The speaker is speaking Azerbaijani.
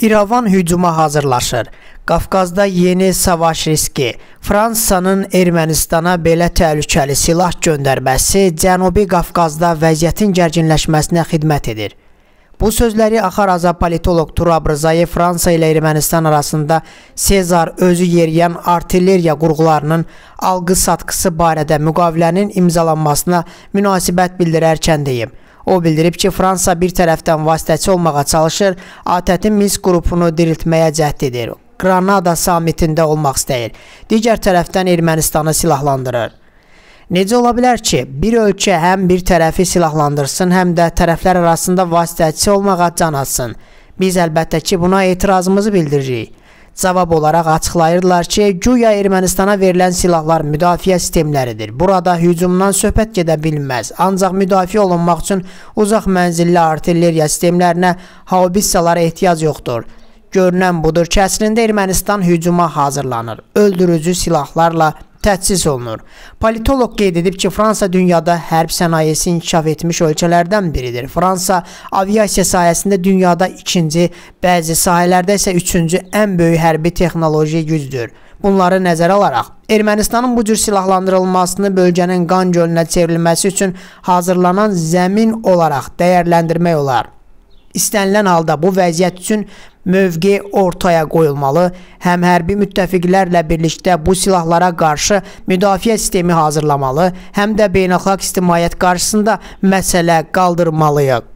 İrəvan hücuma hazırlaşır. Qafqazda yeni savaş riski. Fransanın Ermənistana belə təhlükəli silah göndərməsi Cənubi Qafqazda vəziyyətin gərginləşməsinə xidmət edir. Bu sözləri Axar Aza politoloq Turab Rızayev Fransa ilə Ermənistan arasında Sezar özü yeriyən artilleriya qurğularının alqı-satqısı barədə müqavilənin imzalanmasına münasibət bildirərkən deyib. O bildirib ki, Fransa bir tərəfdən vasitəçi olmağa çalışır, ATƏT-in Minsk qrupunu diriltməyə cəhd edir. Granada samitində olmaq istəyir. Digər tərəfdən Ermənistanı silahlandırır. Necə ola bilər ki, bir ölkə həm bir tərəfi silahlandırsın, həm də tərəflər arasında vasitəçi olmağa can atsın? Biz əlbəttə ki, buna etirazımızı bildiririk. Cavab olaraq açıqlayırdılar ki, güya Ermənistana verilən silahlar müdafiə sistemləridir. Burada hücumdan söhbət gedə bilməz, ancaq müdafiə olunmaq üçün uzaq mənzilli artilleriya sistemlərinə haubissalara ehtiyac yoxdur. Görünən budur ki, əslində Ermənistan hücuma hazırlanır, öldürücü silahlarla tətsis olunur. Politoloq qeyd edib ki, Fransa dünyada hərb sənayesi inkişaf etmiş ölkələrdən biridir. Fransa aviasiya sayəsində dünyada ikinci, bəzi sahələrdə isə üçüncü ən böyük hərbi texnoloji gücdür. Bunları nəzərə alaraq Ermənistanın bu cür silahlandırılmasını bölgənin qan gölünə çevrilməsi üçün hazırlanan zəmin olaraq dəyərləndirmək olar. İstənilən halda bu vəziyyət üçün mövqe ortaya qoyulmalı. Həm hərbi müttəfiqlərlə birlikdə bu silahlara qarşı müdafiə sistemi hazırlamalı, həm də beynəlxalq ictimaiyyət qarşısında məsələ qaldırmalıyıq.